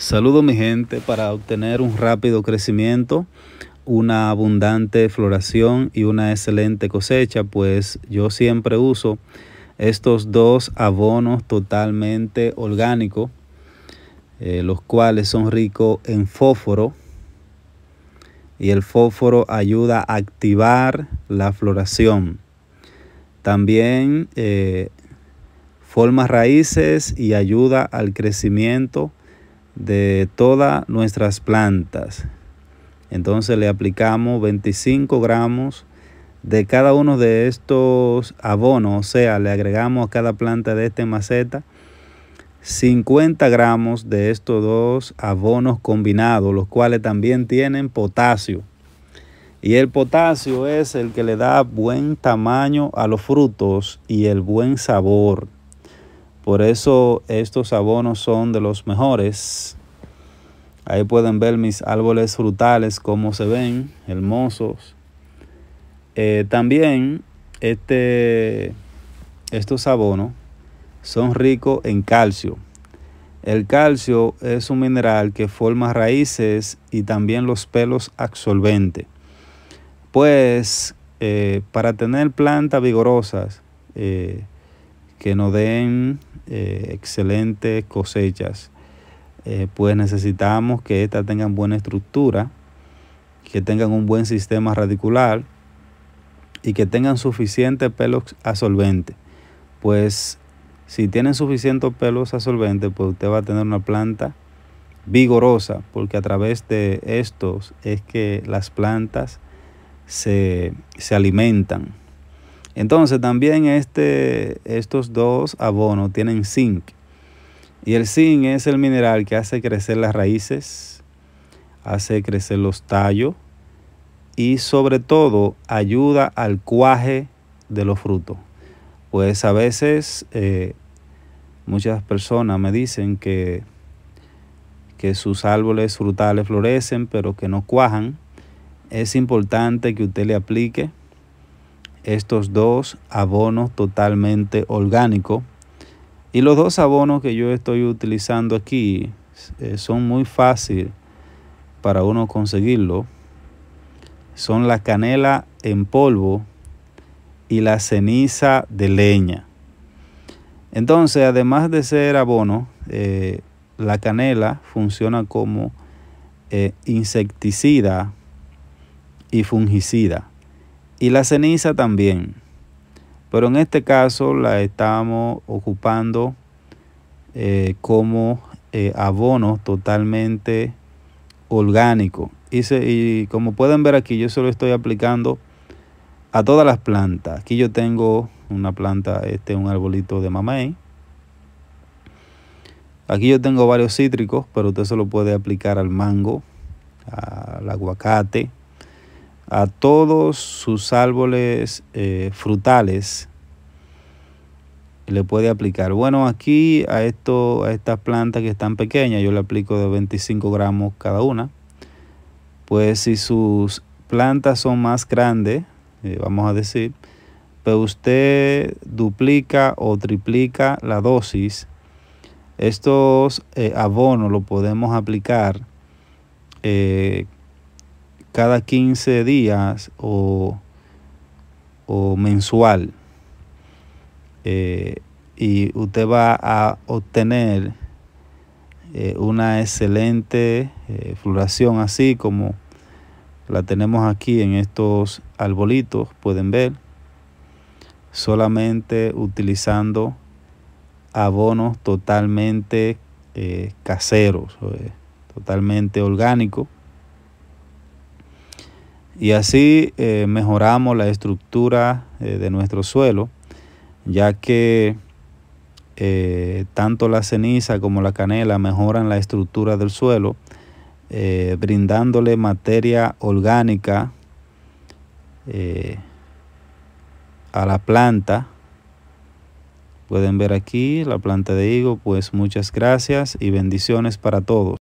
Saludo mi gente para obtener un rápido crecimiento, una abundante floración y una excelente cosecha, pues yo siempre uso estos dos abonos totalmente orgánicos, eh, los cuales son ricos en fósforo y el fósforo ayuda a activar la floración. También eh, forma raíces y ayuda al crecimiento de todas nuestras plantas. Entonces le aplicamos 25 gramos de cada uno de estos abonos, o sea, le agregamos a cada planta de esta maceta 50 gramos de estos dos abonos combinados, los cuales también tienen potasio. Y el potasio es el que le da buen tamaño a los frutos y el buen sabor. Por eso estos abonos son de los mejores. Ahí pueden ver mis árboles frutales, como se ven, hermosos. Eh, también este, estos abonos son ricos en calcio. El calcio es un mineral que forma raíces y también los pelos absorbentes. Pues eh, para tener plantas vigorosas, eh, que nos den eh, excelentes cosechas. Eh, pues necesitamos que éstas tengan buena estructura, que tengan un buen sistema radicular y que tengan suficiente pelos a Pues si tienen suficientes pelos a pues usted va a tener una planta vigorosa, porque a través de estos es que las plantas se, se alimentan. Entonces también este, estos dos abonos tienen zinc. Y el zinc es el mineral que hace crecer las raíces, hace crecer los tallos y sobre todo ayuda al cuaje de los frutos. Pues a veces eh, muchas personas me dicen que, que sus árboles frutales florecen pero que no cuajan. Es importante que usted le aplique estos dos abonos totalmente orgánicos. Y los dos abonos que yo estoy utilizando aquí eh, son muy fáciles para uno conseguirlo. Son la canela en polvo y la ceniza de leña. Entonces, además de ser abono, eh, la canela funciona como eh, insecticida y fungicida y la ceniza también. Pero en este caso la estamos ocupando eh, como eh, abono totalmente orgánico. Y, como pueden ver aquí, yo se lo estoy aplicando a todas las plantas. Aquí yo tengo una planta, este un arbolito de mamey. Aquí yo tengo varios cítricos, pero usted se lo puede aplicar al mango, al aguacate, a todos sus árboles eh, frutales le puede aplicar. Bueno, aquí a, esto, a estas plantas que están pequeñas, yo le aplico de 25 gramos cada una. Pues si sus plantas son más grandes, eh, vamos a decir, pero pues usted duplica o triplica la dosis. Estos eh, abonos lo podemos aplicar cada 15 días o, mensual. Eh, y usted va a obtener eh, una excelente eh, floración así como la tenemos aquí en estos arbolitos, pueden ver, solamente utilizando abonos totalmente caseros, totalmente orgánicos y así eh, mejoramos la estructura eh, de nuestro suelo, ya que eh, tanto la ceniza como la canela mejoran la estructura del suelo, brindándole materia orgánica a la planta. Pueden ver aquí la planta de higo, pues muchas gracias y bendiciones para todos.